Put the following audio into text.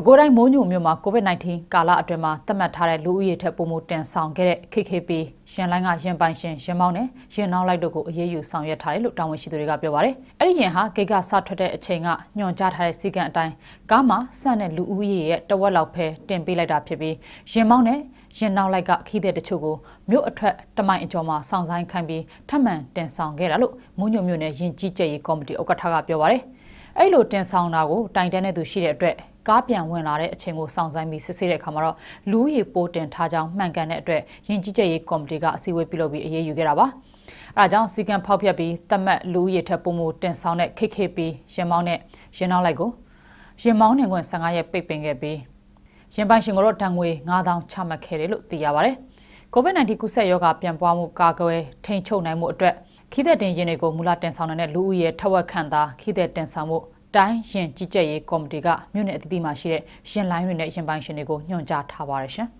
ပဲခူးတိုင်းမိုးညိုမြို့မှာ COVID-19 ကာလအတွင်းမှာသတ်မှတ်ထားတဲ့လူဦးရေထက်ပိုမိုတင်ဆောင်ခဲ့တဲ့ KKP ရန်လိုင်းကရန်ပိုင်ရှင်ရန်မောင်းနဲ့ရန်နောက်လိုက်တို့ကိုအရေးယူဆောင်ရွက်ထားတယ်လို့တာဝန်ရှိသူတွေကပြောပါတယ်။အဲ့ဒီရန်ဟာဂိတ်ကစထွက်တဲ့အချိန်ကညွန်ကြားထားတဲ့စည်းကမ်းအတိုင်းကားမှာစတဲ့လူဦးရေရဲ့တဝက်လောက်ပဲတင်ပေးလိုက်တာဖြစ်ပြီးရန်မောင်းနဲ့ရင်နောက်လိုက်ကခီးတဲ့တချို့ကိုမြို့အထက်တမိုင်အကျော်မှာစောင့်ဆိုင်ခံပြီးထပ်မံတင်ဆောင်ခဲ့တာလို့မွညုံမြို့နယ်ရင်ကြီးကြက်ရေးကော်မတီဥက္ကဋ္ဌကပြောပါရယ်အဲ့လိုတင်ဆောင်တာကိုတိုင်တန်းတဲ့သူရှိတဲ့အတွက်ကားပြန်ဝင်လာတဲ့အချိန်ကိုစောင့်ဆိုင်းပြီးစစ်ဆေးတဲ့အခါမှာတော့လူရေပိုးတင်ထားကြောင်းမှန်ကန်တဲ့အတွက်ယဉ်ကျေးချက်ရေးကော်မတီကအစည်းအဝေးပြုလုပ်ပြီးအရေးယူခဲ့တာပါအဲဒါကြောင့်စီကံဖောက်ပြက်ပြီးတတ်မှတ်လူရေထက်ပုံမှုတင်ဆောင်တဲ့ KKP ရင်မောင်းနဲ့ရင်နောက်လိုက်ကိုရင်မောင်းနေခွင့်15ရက်ပိတ်ပင်ခဲ့ပြီးရင်ပိုင်ရှင်ကိုတော့တန်ငွေ9000ချမှတ်ခဲ့တယ်လို့သိရပါတယ်။ COVID-19 ကူးစက်ရောဂါပြန့်ပွားမှုကာကွယ်ထိန်းချုပ်နိုင်မှုအတွက်ခီးသက်တင်ရင်တွေကိုမူလတင်ဆောင်နေတဲ့လူဦးရေထက်ဝက်ခန့်သာခီးသက်တင်ဆောင်မှုတိုင်းရင်ကြီးကြပ်ရေးကော်မတီကမြို့နယ်အသီးသီးမှာရှိတဲ့ရင်လိုင်းတွေနဲ့ရင်ပိုင်ရှင်တွေကိုညွှန်ကြားထားပါရရှင်။